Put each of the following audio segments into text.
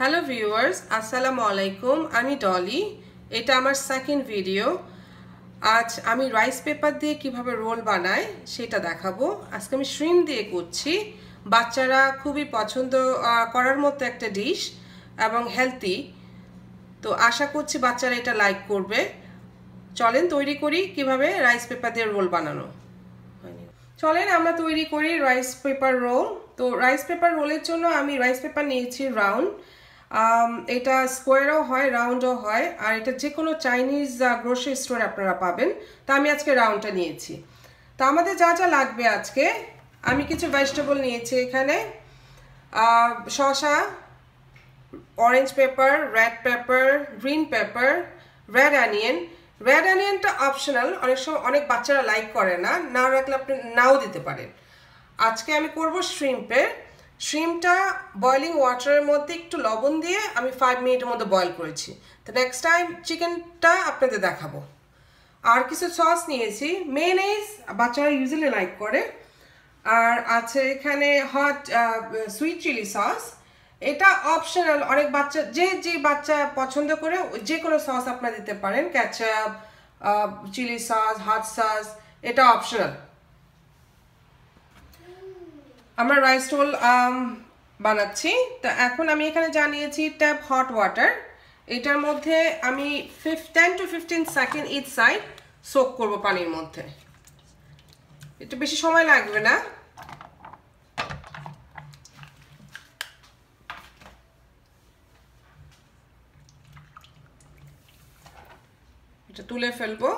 hello viewers আসসালামু আলাইকুম আমি ডলি এটা আমার সেকেন্ড ভিডিও আজ আমি রাইস পেপার দিয়ে কিভাবে রোল বানাই সেটা দেখাবো আজকে আমি শ্রিম দিয়ে করছি বাচ্চারা খুবই পছন্দ করার মতো একটা ডিশ এবং হেলদি তো আশা করছি বাচ্চারা এটা লাইক করবে চলেন তৈরি করি কিভাবে রাইস পেপার দিয়ে রোল বানানো চলেন আমরা তৈরি করি রাইস পেপার রোল তো রাইস পেপার রোলের জন্য আমি রাইস পেপার নিয়েছি রাউন্ড Um, এটা স্কোয়ারও হয় রাউন্ডও হয় আর এটা যে কোনো চাইনিজ গ্রোসারি স্টোরে আপনারা পাবেন তা আমি আজকে রাউন্ডটা নিয়েছি তা আমাদের যা যা লাগবে আজকে আমি কিছু ভেজিটেবল নিয়েছি এখানে শশা orange paper red paper green paper red onion red অ্যানিয়নটা অপশনাল অনেক সময় অনেক বাচ্চারা লাইক করে না না রাখলে আপনি নাও দিতে পারেন আজকে আমি করব শ্রিম্পের শ্রিমটা বয়লিং ওয়াটারের মধ্যে একটু লবণ দিয়ে আমি ফাইভ মিনিটের মধ্যে বয়ল করেছি তো নেক্সট টাইম চিকেনটা আপনাদের দেখাবো আর কিছু সস নিয়েছি মেনেজ বাচ্চারা ইউজুয়ালি লাইক করে আর আছে এখানে হট সুইট চিলি সস এটা অপশনাল অনেক বাচ্চা যে যে বাচ্চা পছন্দ করে যে কোনো সস আপনারা দিতে পারেন ketchup chili sauce hot sauce এটা অপশনাল আমরা রাইস রোল um, বানাচ্ছি তো এখন আমি এখানে জানিয়েছি ট্যাপ হট ওয়াটার এটার মধ্যে আমি ফিফ ten to fifteen second each side soak করব পানির মধ্যে একটু বেশি সময় লাগবে না এটা তুলে ফেলবো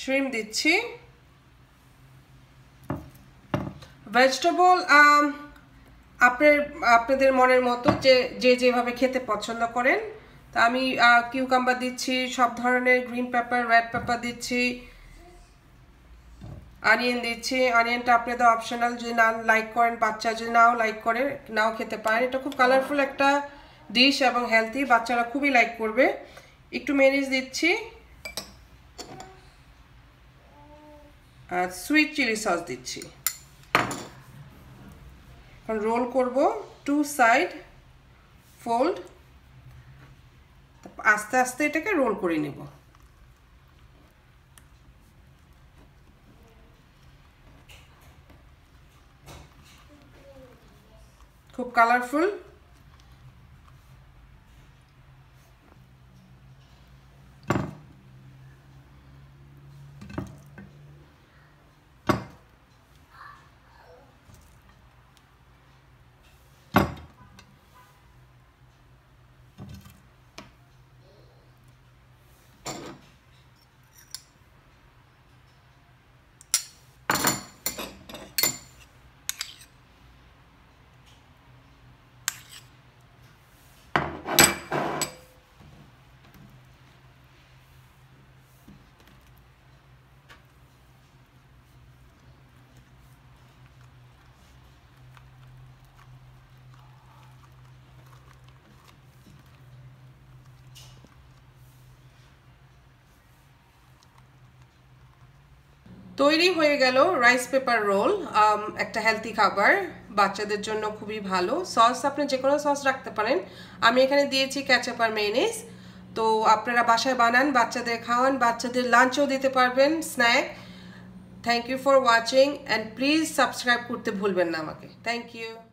শ্রিম দিচ্ছি ভেজিটেবল um, আপনার আপনাদের মনের মতো যে যে যেভাবে খেতে পছন্দ করেন তা আমি কিউকাম্বার দিচ্ছি সব ধরনের গ্রিন পেপার রেড পেপার দিচ্ছি অনিয়ন দিচ্ছি অনিয়নটা আপনাদের অপশনাল যদি না লাইক করেন বাচ্চা যদি নাও লাইক করে নাও খেতে পারেন এটা খুব কালারফুল একটা ডিশ এবং হেলদি বাচ্চারা খুবই লাইক করবে একটু মেরিজ দিচ্ছি আর সুইট চিলি সস দিচ্ছি এখন রোল করব টু সাইড ফোল্ড আস্তে আস্তে এটাকে রোল করে নেব খুব কালারফুল তৈরি হয়ে গেল রাইস পেপার রোল একটা হেলথি খাবার বাচ্চাদের জন্য খুবই ভালো সস আপনি যে কোনো সস রাখতে পারেন আমি এখানে দিয়েছি ক্যাচাপ আর মেয়নিস তো আপনারা বাসায় বানান বাচ্চাদের খাওয়ান বাচ্চাদের লাঞ্চও দিতে পারবেন snack thank you for watching and please subscribe করতে ভুলবেন না আমাকে থ্যাংক ইউ